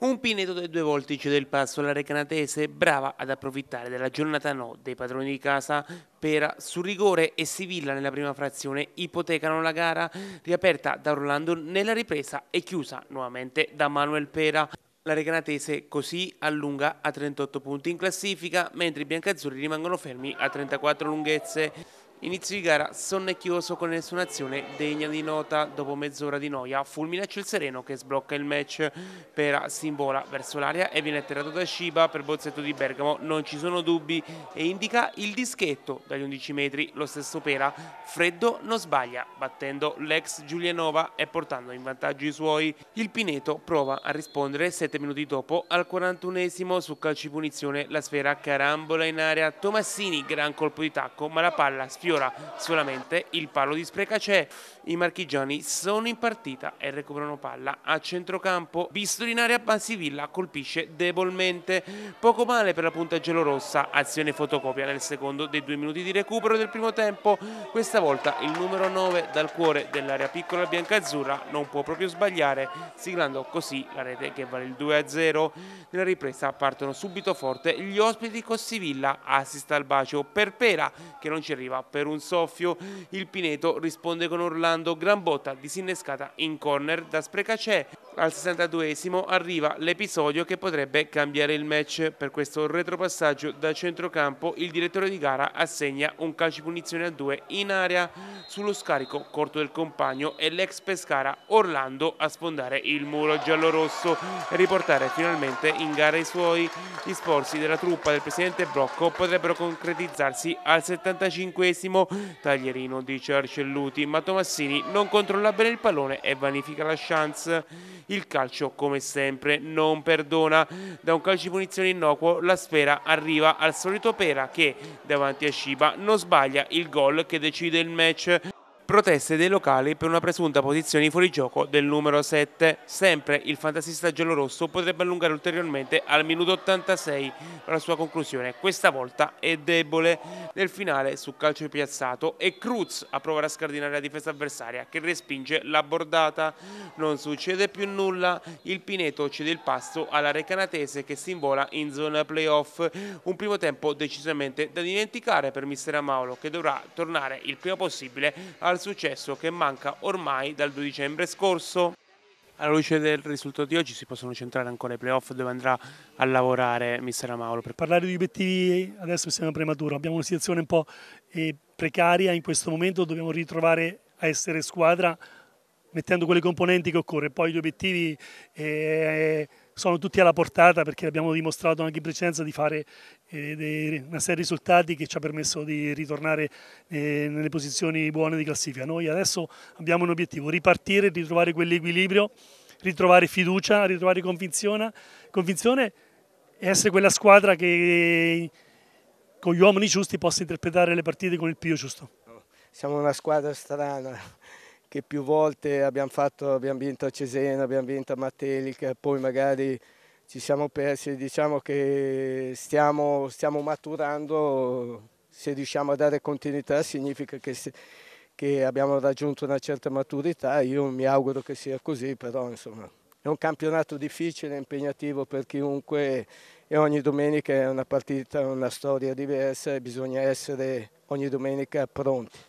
Un pineto dei due voltici del passo alla Recanatese, brava ad approfittare della giornata no dei padroni di casa. Pera su rigore e Sivilla nella prima frazione ipotecano la gara, riaperta da Orlando nella ripresa e chiusa nuovamente da Manuel Pera. La Recanatese così allunga a 38 punti in classifica, mentre i biancazzurri rimangono fermi a 34 lunghezze. Inizio di gara sonnecchioso con nessuna azione degna di nota dopo mezz'ora di noia. Fulmina il sereno che sblocca il match per Simbola verso l'area e viene atterrato da Shiba per Bozzetto di Bergamo. Non ci sono dubbi e indica il dischetto dagli 11 metri. Lo stesso Pera, freddo non sbaglia, battendo l'ex Giulianova e portando in vantaggio i suoi. Il Pineto prova a rispondere 7 minuti dopo al 41esimo su calci punizione. La sfera carambola in area. Tomassini, gran colpo di tacco, ma la palla sfiora sfiora solamente il palo di spreca c'è I marchigiani sono in partita e recuperano palla a centrocampo. Bistoli in area Basivilla colpisce debolmente. Poco male per la punta gelorossa. Azione fotocopia nel secondo dei due minuti di recupero del primo tempo. Questa volta il numero 9 dal cuore dell'area piccola biancazzurra non può proprio sbagliare, siglando così la rete che vale il 2-0. a Nella ripresa partono subito forte gli ospiti Cossivilla, assist al bacio per Pera che non ci arriva per per un soffio. Il Pineto risponde con Orlando, gran botta disinnescata in corner da Sprecacè al 62esimo arriva l'episodio che potrebbe cambiare il match. Per questo retropassaggio da centrocampo il direttore di gara assegna un calcio punizione a due in area sullo scarico corto del compagno e l'ex Pescara Orlando a sfondare il muro giallo-rosso e riportare finalmente in gara i suoi. Gli sforzi della truppa del presidente Brocco potrebbero concretizzarsi al 75esimo taglierino di Cercelluti, ma Tomassini non controlla bene il pallone e vanifica la chance il calcio come sempre non perdona. Da un calcio di punizione innocuo la sfera arriva al solito Pera che davanti a Shiba non sbaglia il gol che decide il match proteste dei locali per una presunta posizione fuori gioco del numero 7. Sempre il fantasista giallorosso potrebbe allungare ulteriormente al minuto 86 la sua conclusione, questa volta è debole. Nel finale su calcio piazzato è Cruz a provare a scardinare la difesa avversaria che respinge la bordata. Non succede più nulla, il Pineto cede il passo alla Recanatese che si invola in zona playoff. Un primo tempo decisamente da dimenticare per Mister Amaolo che dovrà tornare il prima possibile al successo che manca ormai dal 2 dicembre scorso. Alla luce del risultato di oggi si possono centrare ancora i playoff dove andrà a lavorare Mister Amauro. Per parlare di obiettivi adesso mi sembra prematuro, abbiamo una situazione un po' eh, precaria in questo momento, dobbiamo ritrovare a essere squadra mettendo quelle componenti che occorre. Poi gli obiettivi eh, sono tutti alla portata perché abbiamo dimostrato anche in precedenza di fare eh, una serie di risultati che ci ha permesso di ritornare eh, nelle posizioni buone di classifica. Noi adesso abbiamo un obiettivo, ripartire, ritrovare quell'equilibrio, ritrovare fiducia, ritrovare convinzione, convinzione e essere quella squadra che con gli uomini giusti possa interpretare le partite con il più giusto. Siamo una squadra strana, che più volte abbiamo fatto, abbiamo vinto a Cesena, abbiamo vinto a Matelica, poi magari ci siamo persi, diciamo che stiamo, stiamo maturando, se riusciamo a dare continuità significa che, se, che abbiamo raggiunto una certa maturità, io mi auguro che sia così, però insomma... È un campionato difficile, impegnativo per chiunque e ogni domenica è una partita, una storia diversa e bisogna essere ogni domenica pronti.